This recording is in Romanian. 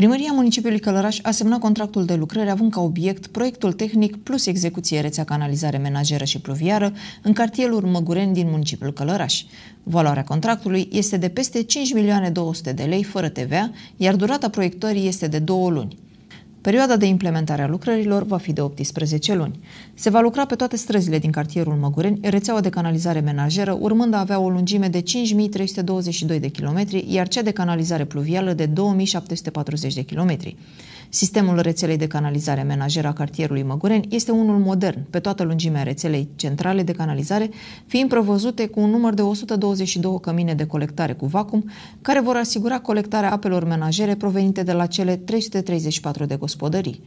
Primăria municipiului Călăraș a semnat contractul de lucrări având ca obiect proiectul tehnic plus execuție rețea canalizare menajeră și pluviară în cartierul Măgureni din municipiul Călăraș. Valoarea contractului este de peste 5.200.000 de lei fără TVA, iar durata proiectării este de două luni. Perioada de implementare a lucrărilor va fi de 18 luni. Se va lucra pe toate străzile din cartierul Măgureni, rețeaua de canalizare menajeră urmând a avea o lungime de 5.322 de kilometri, iar cea de canalizare pluvială de 2.740 de kilometri. Sistemul rețelei de canalizare menajera cartierului Măgureni este unul modern, pe toată lungimea rețelei centrale de canalizare, fiind prevăzute cu un număr de 122 cămine de colectare cu vacuum, care vor asigura colectarea apelor menajere provenite de la cele 334 de gospodării.